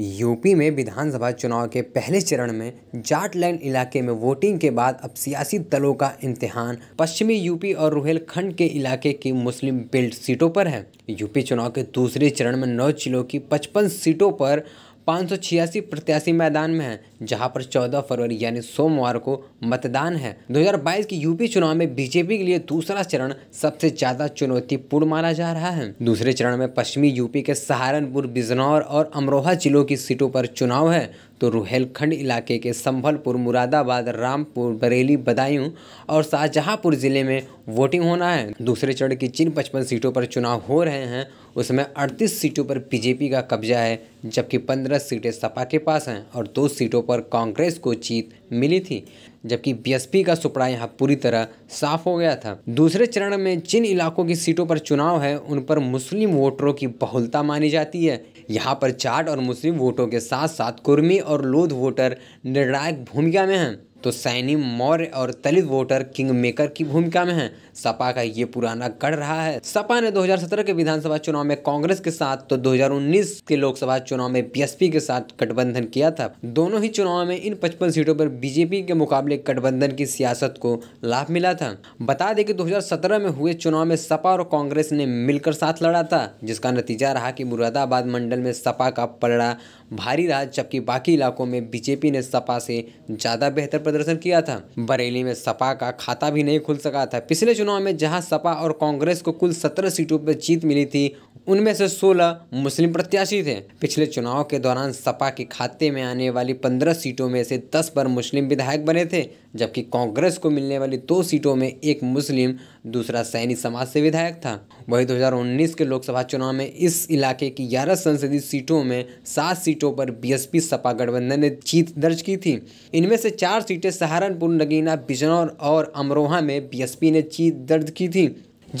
UP में विधानसभा चुनाव के पहले चरण में जाटलैंड इलाके में वोटिंग के बाद अब सियासी दलों का इम्तिहान पश्चिमी यूपी और रोहेलखंड के इलाके की मुस्लिम बेल्ट सीटों पर है यूपी चुनाव के दूसरे चरण में नौ जिलों की पचपन सीटों पर पाँच सौ छियासी प्रत्याशी मैदान में हैं जहां पर 14 फरवरी यानी सोमवार को मतदान है 2022 के यूपी चुनाव में बीजेपी के लिए दूसरा चरण सबसे ज्यादा चुनौतीपूर्ण माना जा रहा है दूसरे चरण में पश्चिमी यूपी के सहारनपुर बिजनौर और अमरोहा जिलों की सीटों पर चुनाव है तो रुहेलखंड इलाके के संभलपुर मुरादाबाद रामपुर बरेली बदायूं और शाहजहाँपुर ज़िले में वोटिंग होना है दूसरे चरण की जिन पचपन सीटों पर चुनाव हो रहे हैं उसमें अड़तीस सीटों पर बीजेपी का कब्जा है जबकि पंद्रह सीटें सपा के पास हैं और दो सीटों पर कांग्रेस को जीत मिली थी जबकि बी का सुपड़ा यहाँ पूरी तरह साफ हो गया था दूसरे चरण में जिन इलाकों की सीटों पर चुनाव है उन पर मुस्लिम वोटरों की बहुलता मानी जाती है यहाँ पर जाट और मुस्लिम वोटों के साथ साथ कुर्मी और लोध वोटर निर्णायक भूमिका में हैं तो सैनी मौर्य और तलित वोटर किंग मेकर की भूमिका में हैं सपा का ये पुराना गढ़ रहा है सपा ने 2017 के विधानसभा चुनाव में कांग्रेस के साथ तो 2019 के लोकसभा चुनाव में बीएसपी के साथ गठबंधन किया था दोनों ही चुनाव में इन पचपन सीटों पर बीजेपी के मुकाबले गठबंधन की सियासत को लाभ मिला था बता दें कि 2017 में हुए चुनाव में सपा और कांग्रेस ने मिलकर साथ लड़ा था जिसका नतीजा रहा की मुरादाबाद मंडल में सपा का पलड़ा भारी रहा जबकि बाकी इलाकों में बीजेपी ने सपा से ज़्यादा बेहतर प्रदर्शन किया था बरेली में सपा का खाता भी नहीं खुल सका था पिछले चुनाव में जहां सपा और कांग्रेस को कुल सत्रह सीटों पर जीत मिली थी उनमें से 16 मुस्लिम प्रत्याशी थे पिछले चुनाव के दौरान सपा के खाते में आने वाली 15 सीटों में से 10 पर मुस्लिम विधायक बने थे जबकि कांग्रेस को मिलने वाली दो सीटों में एक मुस्लिम दूसरा सैनी समाज से विधायक था वही 2019 के लोकसभा चुनाव में इस इलाके की ग्यारह संसदीय सीटों में सात सीटों पर बीएसपी सपा गठबंधन ने जीत दर्ज की थी इनमें से चार सीटें सहारनपुर नगीना बिजनौर और अमरोहा में बीएसपी ने जीत दर्ज की थी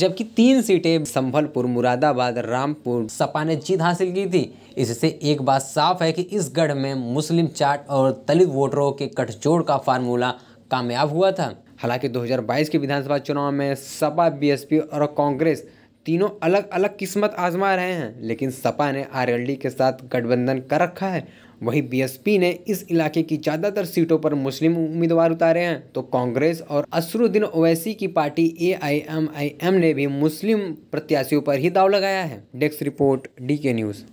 जबकि तीन सीटें संभलपुर मुरादाबाद रामपुर सपा ने जीत हासिल की थी इससे एक बात साफ है कि इस गढ़ में मुस्लिम चाट और दलित वोटरों के कठजोड़ का फार्मूला कामयाब हुआ था हालांकि 2022 के विधानसभा चुनाव में सपा बीएसपी और कांग्रेस तीनों अलग अलग किस्मत आजमा रहे हैं लेकिन सपा ने आरएलडी के साथ गठबंधन कर रखा है वहीं बीएसपी ने इस इलाके की ज़्यादातर सीटों पर मुस्लिम उम्मीदवार उतारे हैं तो कांग्रेस और असरुद्दीन ओवैसी की पार्टी एआईएमआईएम ने भी मुस्लिम प्रत्याशियों पर ही दाव लगाया है desk report D K news